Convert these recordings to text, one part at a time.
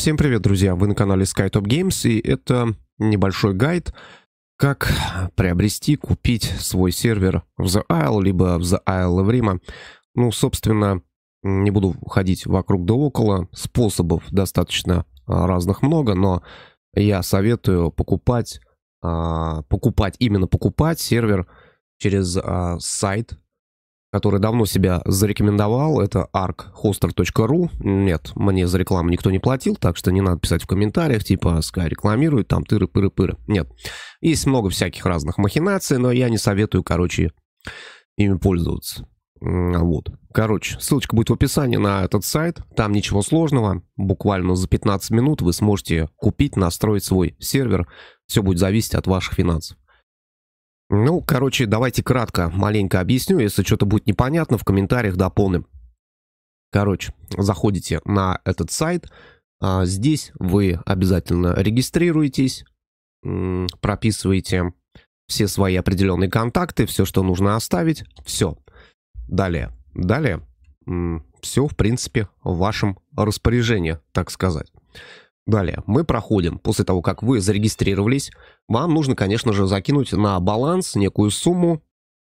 Всем привет, друзья! Вы на канале SkyTop Games, и это небольшой гайд, как приобрести, купить свой сервер в The Isle, либо в The Isle в Рима. Ну, собственно, не буду ходить вокруг да около, способов достаточно а, разных много, но я советую покупать, а, покупать, именно покупать сервер через а, сайт который давно себя зарекомендовал, это arkhoster.ru. Нет, мне за рекламу никто не платил, так что не надо писать в комментариях, типа, Sky рекламирует, там тыры-пыры-пыры. Нет, есть много всяких разных махинаций, но я не советую, короче, ими пользоваться. А вот. Короче, ссылочка будет в описании на этот сайт. Там ничего сложного. Буквально за 15 минут вы сможете купить, настроить свой сервер. Все будет зависеть от ваших финансов. Ну, короче, давайте кратко, маленько объясню. Если что-то будет непонятно, в комментариях дополним. Короче, заходите на этот сайт. А, здесь вы обязательно регистрируетесь, прописываете все свои определенные контакты, все, что нужно оставить. Все. Далее. Далее. Все, в принципе, в вашем распоряжении, так сказать. Далее, мы проходим. После того, как вы зарегистрировались, вам нужно, конечно же, закинуть на баланс некую сумму.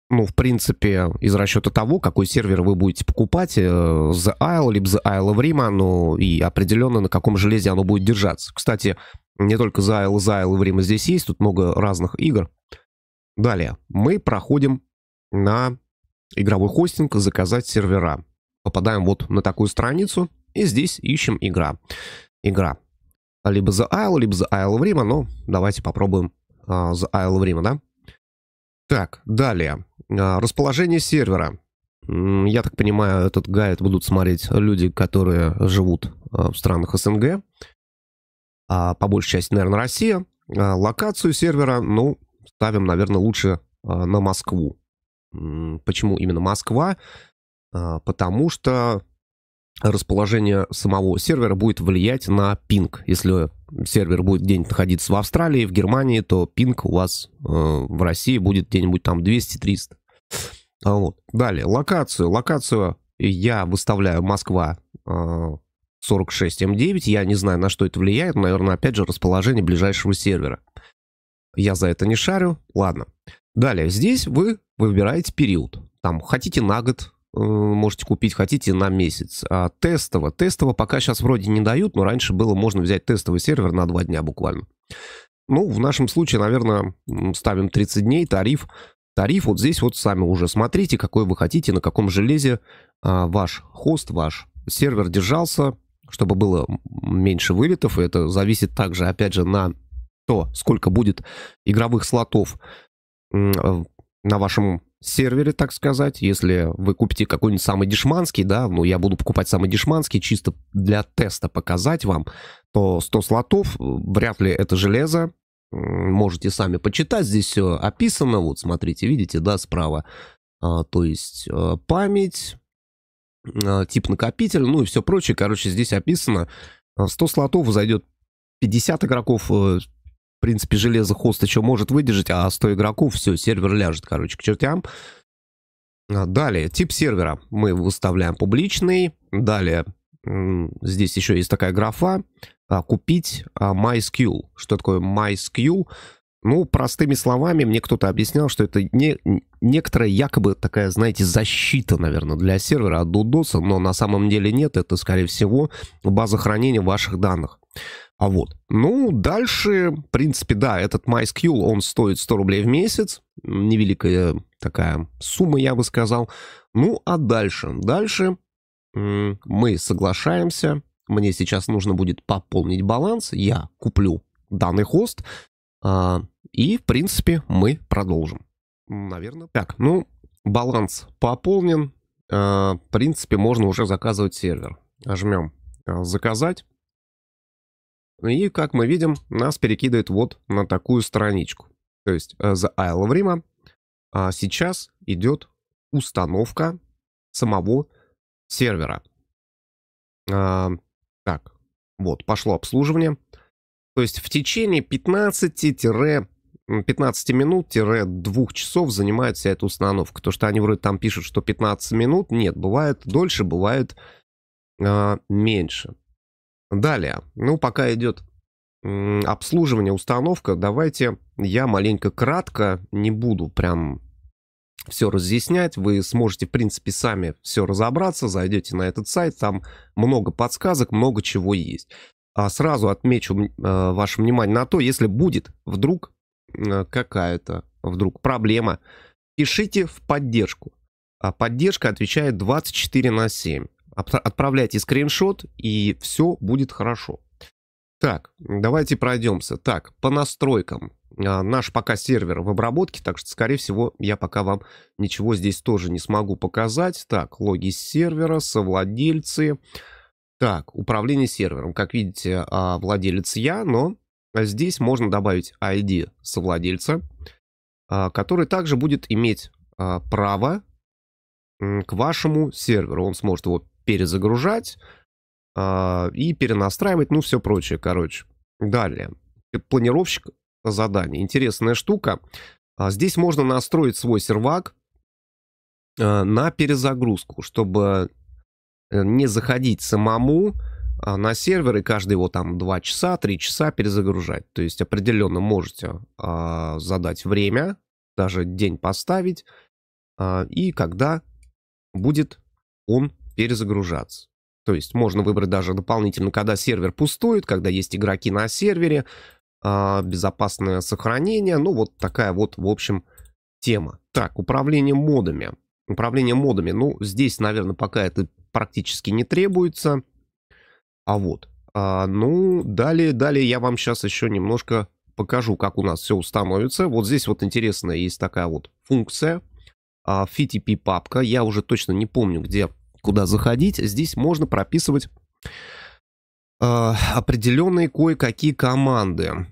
Ну, в принципе, из расчета того, какой сервер вы будете покупать, э, The Isle, либо The Isle of Rima, ну и определенно на каком железе оно будет держаться. Кстати, не только The Isle, The Isle of Rima здесь есть, тут много разных игр. Далее, мы проходим на игровой хостинг «Заказать сервера». Попадаем вот на такую страницу, и здесь ищем игра. Игра. А, либо за Айл, либо за Айл Время, но давайте попробуем uh, Айл Время, да? Так, далее. Uh, расположение сервера. Mm, я так понимаю, этот гайд будут смотреть люди, которые живут uh, в странах СНГ. Uh, по большей части, наверное, Россия. Uh, локацию сервера, ну, ставим, наверное, лучше uh, на Москву. Mm, почему именно Москва? Потому что расположение самого сервера будет влиять на пинг. Если сервер будет где-нибудь находиться в Австралии, в Германии, то пинг у вас э, в России будет где-нибудь там 200-300. А Вот. Далее, локацию. Локацию я выставляю Москва э, 46 М9. Эм я не знаю, на что это влияет. Наверное, опять же, расположение ближайшего сервера. Я за это не шарю. Ладно. Далее, здесь вы выбираете период. Там хотите на год, Э, можете купить, хотите, на месяц. А тестово, тестово пока сейчас вроде не дают, но раньше было можно взять тестовый сервер на два дня буквально. Ну, в нашем случае, наверное, ставим 30 дней, тариф. Тариф вот здесь вот сами уже смотрите, какой вы хотите, на каком железе а, ваш хост, ваш сервер держался, чтобы было меньше вылетов. это зависит также, опять же, на то, сколько будет игровых слотов э, на вашем сервере, так сказать. Если вы купите какой-нибудь самый дешманский, да, ну я буду покупать самый дешманский чисто для теста показать вам, то 100 слотов, э, вряд ли это железо. Можете сами почитать, здесь все описано. Вот, смотрите, видите, да, справа. А, то есть э, память, а, тип накопитель, ну и все прочее. Короче, здесь описано. 100 э, слотов зайдет 50 игроков, принципе, железо хост еще может выдержать, а 100 игроков, все, сервер ляжет, короче, к чертям. А, далее, тип сервера мы выставляем публичный. Далее, здесь еще есть такая графа а, «Купить а, MySQL». Что такое MySQL? Ну, простыми словами, мне кто-то объяснял, что это не, некоторая якобы такая, знаете, защита, наверное, для сервера от DDoS, но на самом деле нет, это, скорее всего, база хранения ваших данных. А вот. Ну, дальше, в принципе, да, этот MySQL, он стоит 100 рублей в месяц. Невеликая такая сумма, я бы сказал. Ну, а дальше? Дальше мы соглашаемся. Мне сейчас нужно будет пополнить баланс. Я куплю данный хост. А, и, в принципе, мы продолжим. Наверное. Так, ну, баланс пополнен. А, в принципе, можно уже заказывать сервер. Жмем а, «Заказать». И, как мы видим, нас перекидывает вот на такую страничку. То есть э, за Isle of Rima а, сейчас идет установка самого сервера. А, так, вот, пошло обслуживание. То есть в течение 15-15 минут-2 часов занимает вся эта установка. То, что они вроде там пишут, что 15 минут, нет, бывает дольше, бывает а, меньше. Далее, ну пока идет обслуживание, установка, давайте я маленько кратко, не буду прям все разъяснять, вы сможете, в принципе, сами все разобраться, зайдете на этот сайт, там много подсказок, много чего есть. А сразу отмечу э, ваше внимание на то, если будет вдруг э, какая-то вдруг проблема, пишите в поддержку. А поддержка отвечает 24 на 7. Отправляйте скриншот, и все будет хорошо. Так, давайте пройдемся. Так, по настройкам. А, наш пока сервер в обработке, так что, скорее всего, я пока вам ничего здесь тоже не смогу показать. Так, логи сервера, совладельцы. Так, управление сервером. Как видите, а, владелец я, но здесь можно добавить ID совладельца, а, который также будет иметь право к вашему серверу. Он сможет его перезагружать э, и перенастраивать, ну, все прочее, короче. Далее. Э, планировщик заданий. Интересная штука. А, здесь можно настроить свой сервак а, на перезагрузку, чтобы э, не заходить самому на сервер и каждые его там 2 часа, 3 часа перезагружать. То есть определенно можете задать время, даже день поставить, и когда будет он перезагружаться. То есть можно выбрать даже дополнительно, когда сервер пустует, когда есть игроки на сервере, а, безопасное сохранение. Ну, вот такая вот, в общем, тема. Так, управление модами. Управление модами. Ну, здесь, наверное, пока это практически не требуется. А вот. А, ну, далее, далее я вам сейчас еще немножко покажу, как у нас все установится. Вот здесь вот интересная есть такая вот функция. А, FTP папка. Я уже точно не помню, где куда заходить, здесь можно прописывать э, определенные кое-какие команды.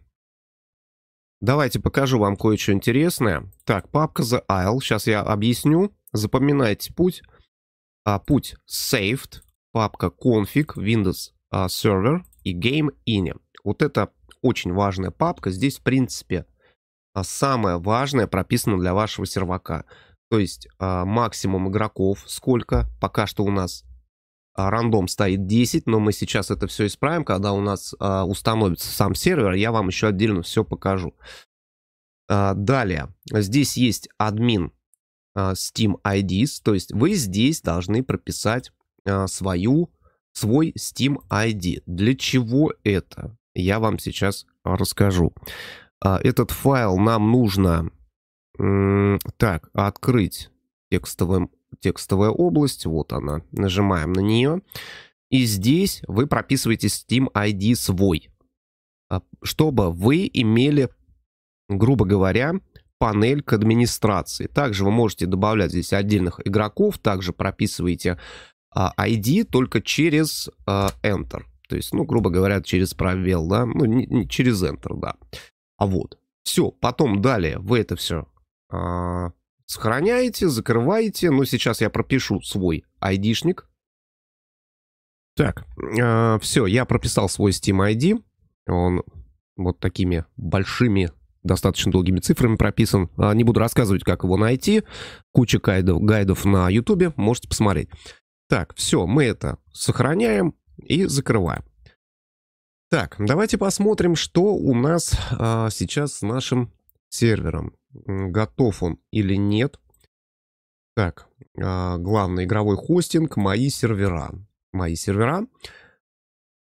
Давайте покажу вам кое-что интересное. Так, папка The Isle. Сейчас я объясню. Запоминайте путь. А, путь saved, папка config, Windows а, Server и Game In. Вот это очень важная папка. Здесь, в принципе, а, самое важное прописано для вашего сервака. То есть а, максимум игроков сколько? Пока что у нас а, рандом стоит 10, но мы сейчас это все исправим, когда у нас а, установится сам сервер, я вам еще отдельно все покажу. А, далее, здесь есть админ а, Steam IDs, то есть вы здесь должны прописать а, свою, свой Steam ID. Для чего это? Я вам сейчас расскажу. А, этот файл нам нужно так, открыть текстовым, текстовая область. Вот она. Нажимаем на нее. И здесь вы прописываете Steam ID свой. А, чтобы вы имели, грубо говоря, панель к администрации. Также вы можете добавлять здесь отдельных игроков. Также прописываете а, ID только через а, Enter. То есть, ну, грубо говоря, через пробел, да, ну, не, не через Enter, да. А вот. Все, потом далее вы это все а, сохраняете, закрываете. Но ну, сейчас я пропишу свой айдишник. Так, э, а, все, я прописал свой Steam ID. Он вот такими большими, достаточно долгими цифрами прописан. А, не буду рассказывать, как его найти. Куча гайдов, гайдов на YouTube, можете посмотреть. Так, все, мы это сохраняем и закрываем. Так, давайте посмотрим, что у нас а, сейчас с нашим сервером, готов он или нет. Так, а, главный игровой хостинг, мои сервера. Мои сервера.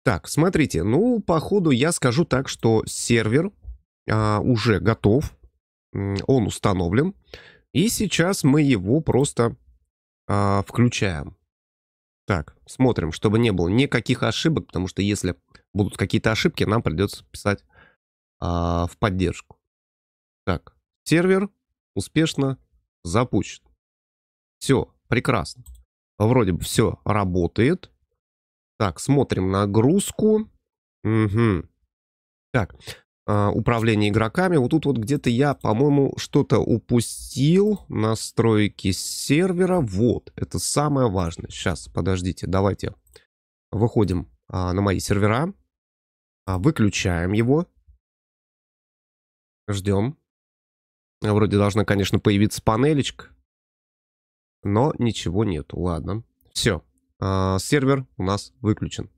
Так, смотрите, ну, походу я скажу так, что сервер а, уже готов, он установлен, и сейчас мы его просто а, включаем. Так, смотрим, чтобы не было никаких ошибок, потому что если будут какие-то ошибки, нам придется писать а, в поддержку. Так, сервер успешно запущен. Все, прекрасно. Вроде бы все работает. Так, смотрим нагрузку. Угу. Так, а, управление игроками. Вот тут вот где-то я, по-моему, что-то упустил. Настройки сервера. Вот, это самое важное. Сейчас, подождите, давайте выходим а, на мои сервера. А, выключаем его. Ждем. Вроде должна, конечно, появиться панелечка. Но ничего нету. Ладно. Все. А, сервер у нас выключен.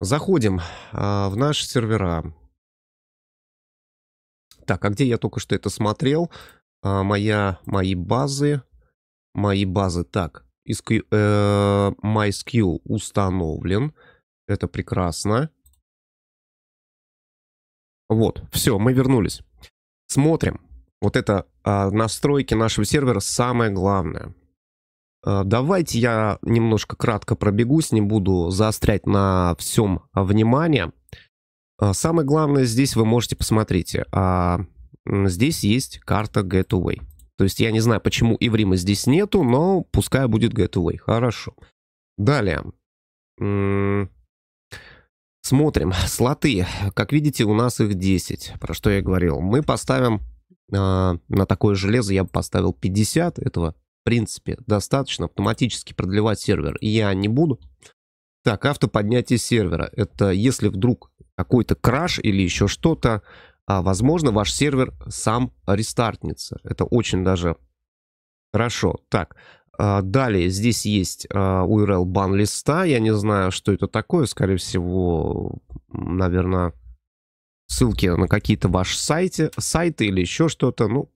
Заходим а, в наши сервера. Так, а где я только что это смотрел? А, моя, мои базы. Мои базы. Так, э, MySQL установлен. Это прекрасно. Вот, все, мы вернулись. Смотрим. Вот это э, настройки нашего сервера самое главное. Э, давайте я немножко кратко пробегусь, не буду заострять на всем внимание. Э, самое главное здесь вы можете посмотреть. Э, здесь есть карта Gateway. То есть я не знаю, почему Иврима здесь нету, но пускай будет Gateway. Хорошо. Далее. Смотрим. Слоты. Как видите, у нас их 10, про что я говорил. Мы поставим а, на такое железо я бы поставил 50, этого в принципе достаточно, автоматически продлевать сервер я не буду. Так, автоподнятие сервера, это если вдруг какой-то краш или еще что-то, а, возможно ваш сервер сам рестартнется, это очень даже хорошо. Так, а, Далее здесь есть URL бан листа. Я не знаю, что это такое. Скорее всего, наверное, ссылки на какие-то ваши сайты, сайты или еще что-то, ну,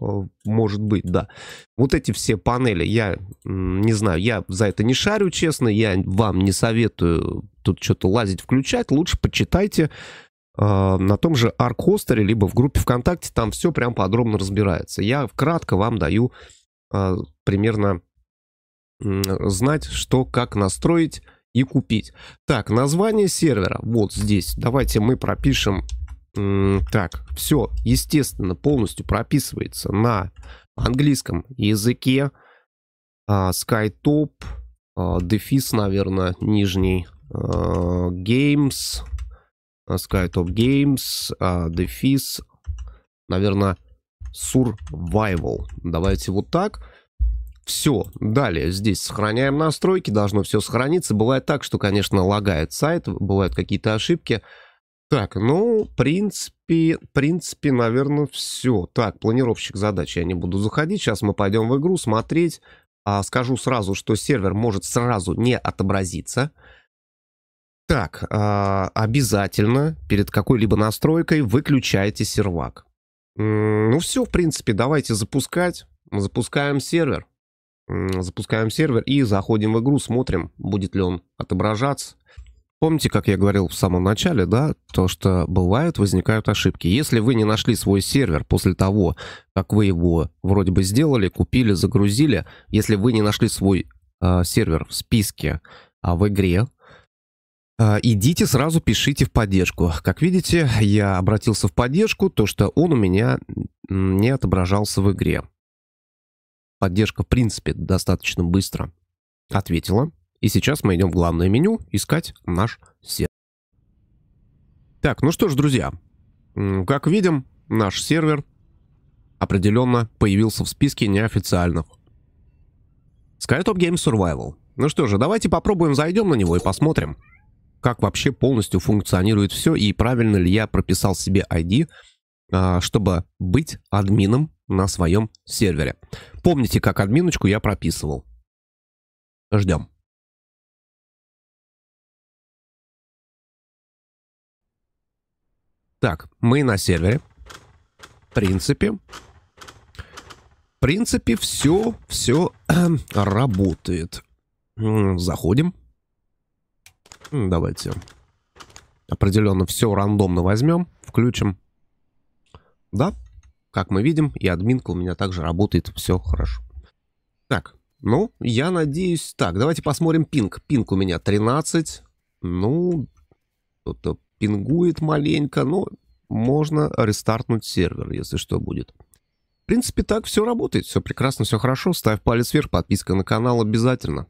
э, может быть, да. Вот эти все панели, я не знаю, я за это не шарю, честно, я вам не советую тут что-то лазить, включать, лучше почитайте э, на том же ArcHoster, либо в группе ВКонтакте, там все прям подробно разбирается. Я кратко вам даю э, примерно э, знать, что, как настроить и купить. Так, название сервера вот здесь. Давайте мы пропишем так, все, естественно, полностью прописывается на английском языке. А, SkyTop, дефис, а, наверное, нижний. А, Games, SkyTop Games, дефис, наверное, Survival. Давайте вот так. Все, далее здесь сохраняем настройки, должно все сохраниться. Бывает так, что, конечно, лагает сайт, бывают какие-то ошибки. Так, ну, в принципе, в принципе, наверное, все. Так, планировщик задач я не буду заходить. Сейчас мы пойдем в игру смотреть. А, скажу сразу, что сервер может сразу не отобразиться. Так, а, обязательно перед какой-либо настройкой выключайте сервак. Ну все, в принципе, давайте запускать. Запускаем сервер. Запускаем сервер и заходим в игру, смотрим, будет ли он отображаться. Помните, как я говорил в самом начале, да, то, что бывают, возникают ошибки. Если вы не нашли свой сервер после того, как вы его вроде бы сделали, купили, загрузили, если вы не нашли свой э, сервер в списке, а в игре, э, идите сразу пишите в поддержку. Как видите, я обратился в поддержку, то, что он у меня не отображался в игре. Поддержка, в принципе, достаточно быстро ответила. И сейчас мы идем в главное меню искать наш сервер. Так, ну что ж, друзья, как видим, наш сервер определенно появился в списке неофициальных. Skytop Game Survival. Ну что же, давайте попробуем зайдем на него и посмотрим, как вообще полностью функционирует все и правильно ли я прописал себе ID, а, чтобы быть админом на своем сервере. Помните, как админочку я прописывал. Ждем. Так, мы на сервере. В принципе, в принципе, все, все работает. Заходим. Давайте определенно все рандомно возьмем, включим. Да, как мы видим, и админка у меня также работает, все хорошо. Так, ну, я надеюсь... Так, давайте посмотрим пинг. Пинг у меня 13. Ну, кто пингует маленько, но можно рестартнуть сервер, если что будет. В принципе, так все работает, все прекрасно, все хорошо. Ставь палец вверх, подписка на канал обязательно.